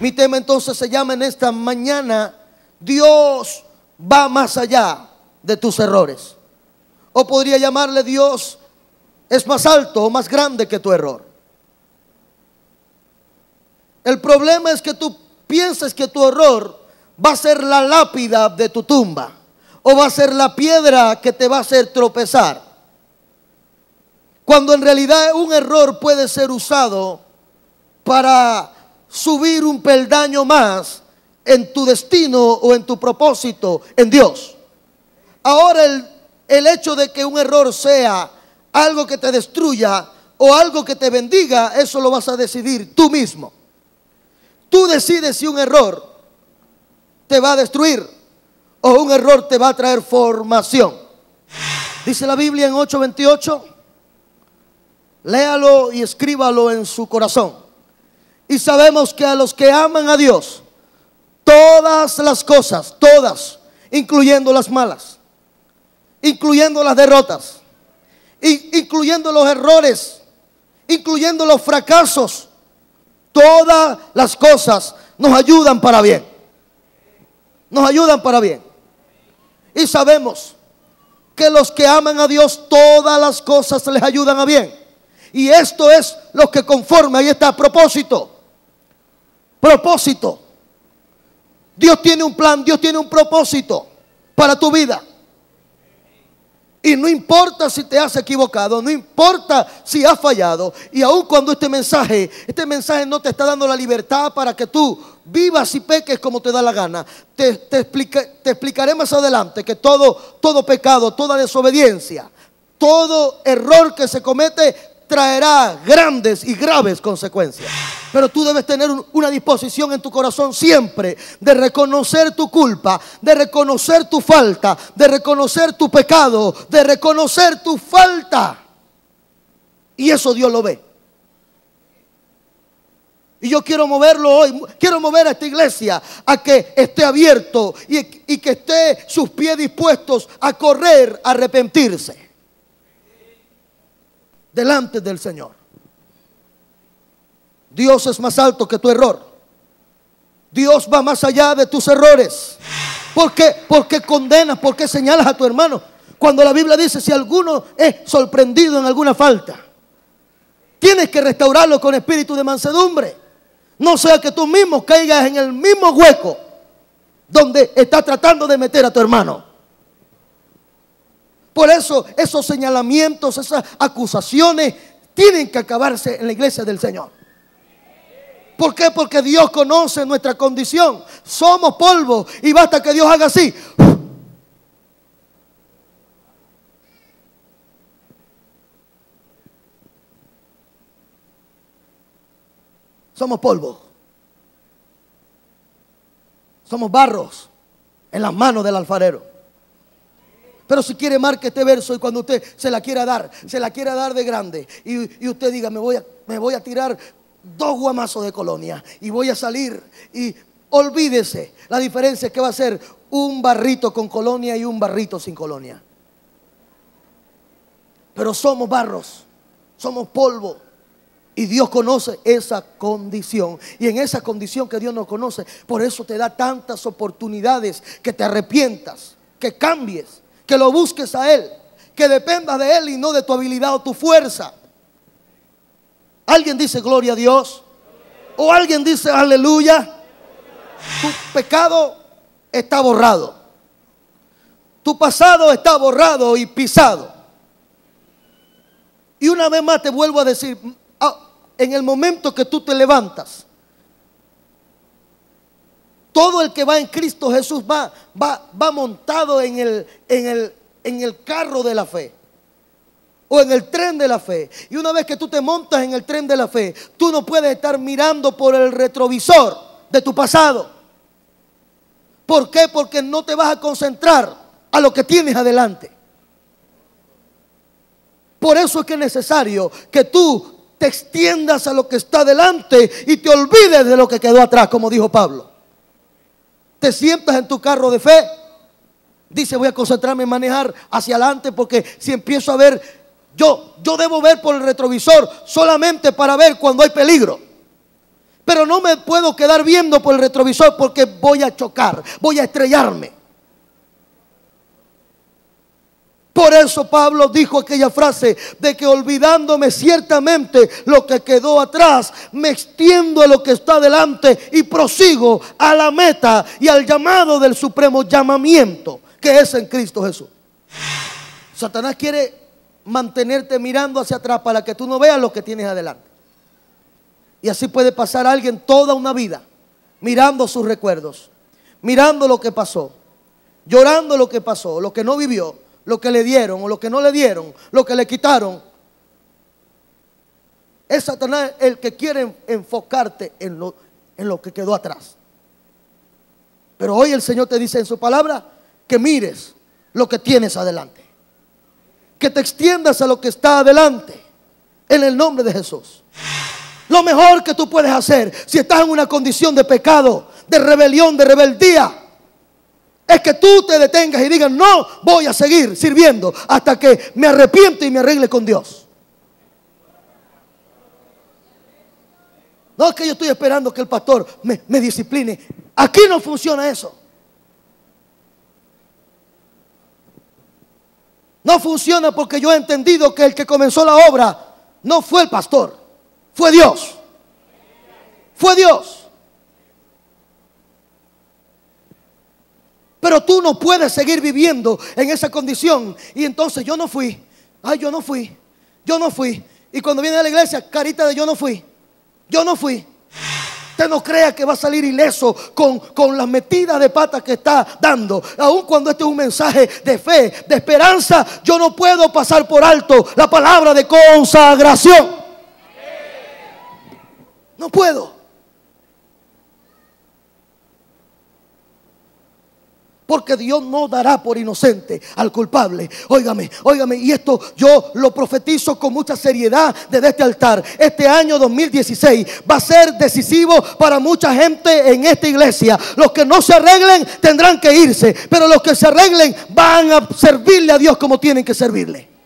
Mi tema entonces se llama en esta mañana, Dios va más allá de tus errores. O podría llamarle Dios es más alto o más grande que tu error. El problema es que tú piensas que tu error va a ser la lápida de tu tumba o va a ser la piedra que te va a hacer tropezar. Cuando en realidad un error puede ser usado para subir un peldaño más en tu destino o en tu propósito en Dios. Ahora el, hecho de que un error sea algo que te destruya o algo que te bendiga, eso lo vas a decidir tú mismo. Tú decides si un error te va a destruir o un error te va a traer formación. Dice la Biblia en 8:28, léalo y escríbalo en su corazón. Y sabemos que a los que aman a Dios, todas las cosas, todas, incluyendo las malas, incluyendo las derrotas, incluyendo los errores, incluyendo los fracasos, todas las cosas nos ayudan para bien. Nos ayudan para bien. Y sabemos que los que aman a Dios, todas las cosas les ayudan a bien. Y esto es lo que conforma ahí está, a propósito Propósito. Dios tiene un plan, Dios tiene un propósito para tu vida. Y no importa si te has equivocado, no importa si has fallado. Y aun cuando este mensaje, este mensaje no te está dando la libertad para que tú vivas y peques como te da la gana. Te, te, explicaré más adelante que todo, todo pecado, toda desobediencia, todo error que se comete traerá grandes y graves consecuencias. Pero tú debes tener una disposición en tu corazón siempre de reconocer tu culpa, de reconocer tu falta, de reconocer tu pecado, de reconocer tu falta. Y eso Dios lo ve. Y yo quiero moverlo hoy, quiero mover a esta iglesia a que esté abierto y, que esté sus pies dispuestos a correr, a arrepentirse delante del Señor. Dios es más alto que tu error. Dios va más allá de tus errores. ¿Por qué? Porque condenas, porque señalas a tu hermano. Cuando la Biblia dice, si alguno es sorprendido en alguna falta, tienes que restaurarlo con espíritu de mansedumbre. No sea que tú mismo caigas en el mismo hueco donde estás tratando de meter a tu hermano. Por eso esos señalamientos, esas acusaciones tienen que acabarse en la iglesia del Señor. ¿Por qué? Porque Dios conoce nuestra condición. Somos polvo y basta que Dios haga así. Somos polvo. Somos barros en las manos del alfarero. Pero si quiere, marque este verso y cuando usted se la quiera dar, se la quiera dar de grande y, usted diga, me voy, a, me voy a tirar dos guamazos de colonia y voy a salir y olvídese. La diferencia es que va a ser un barrito con colonia y un barrito sin colonia. Pero somos barros, somos polvo. Y Dios conoce esa condición. Y en esa condición que Dios nos conoce, por eso te da tantas oportunidades que te arrepientas, que cambies, que lo busques a Él, que dependas de Él y no de tu habilidad o tu fuerza. Alguien dice gloria a Dios, o alguien dice aleluya. Tu pecado está borrado, tu pasado está borrado y pisado. Y una vez más te vuelvo a decir, ah, en el momento que tú te levantas, todo el que va en Cristo Jesús va, va, montado en el, el, en el carro de la fe o en el tren de la fe. Y una vez que tú te montas en el tren de la fe, tú no puedes estar mirando por el retrovisor de tu pasado. ¿Por qué? Porque no te vas a concentrar a lo que tienes adelante. Por eso es que es necesario que tú te extiendas a lo que está adelante y te olvides de lo que quedó atrás, como dijo Pablo te sientas en tu carro de fe. Dice, voy a concentrarme en manejar hacia adelante porque si empiezo a ver, yo, yo debo ver por el retrovisor solamente para ver cuando hay peligro. Pero no me puedo quedar viendo por el retrovisor porque voy a chocar, voy a estrellarme. Por eso Pablo dijo aquella frase de que olvidándome ciertamente lo que quedó atrás, me extiendo a lo que está delante y prosigo a la meta y al llamado del supremo llamamiento que es en Cristo Jesús. Satanás quiere mantenerte mirando hacia atrás para que tú no veas lo que tienes adelante. Y así puede pasar alguien toda una vida mirando sus recuerdos, mirando lo que pasó, llorando lo que pasó, lo que no vivió lo que le dieron o lo que no le dieron, lo que le quitaron. Es Satanás el que quiere enfocarte en lo, en lo que quedó atrás. Pero hoy el Señor te dice en su palabra que mires lo que tienes adelante. Que te extiendas a lo que está adelante. En el nombre de Jesús. Lo mejor que tú puedes hacer si estás en una condición de pecado, de rebelión, de rebeldía, es que tú te detengas y digas, no, voy a seguir sirviendo hasta que me arrepiento y me arregle con Dios. No es que yo estoy esperando que el pastor me, me discipline. Aquí no funciona eso. No funciona porque yo he entendido que el que comenzó la obra no fue el pastor, fue Dios. Fue Dios. tú no puedes seguir viviendo en esa condición. Y entonces yo no fui. Ay, yo no fui. Yo no fui. Y cuando viene a la iglesia, carita de yo no fui. Yo no fui. Usted no crea que va a salir ileso con, con las metidas de patas que está dando. Aun cuando este es un mensaje de fe, de esperanza, yo no puedo pasar por alto la palabra de consagración. No puedo. porque Dios no dará por inocente al culpable. Óigame, óigame, y esto yo lo profetizo con mucha seriedad desde este altar. Este año 2016 va a ser decisivo para mucha gente en esta iglesia. Los que no se arreglen tendrán que irse, pero los que se arreglen van a servirle a Dios como tienen que servirle.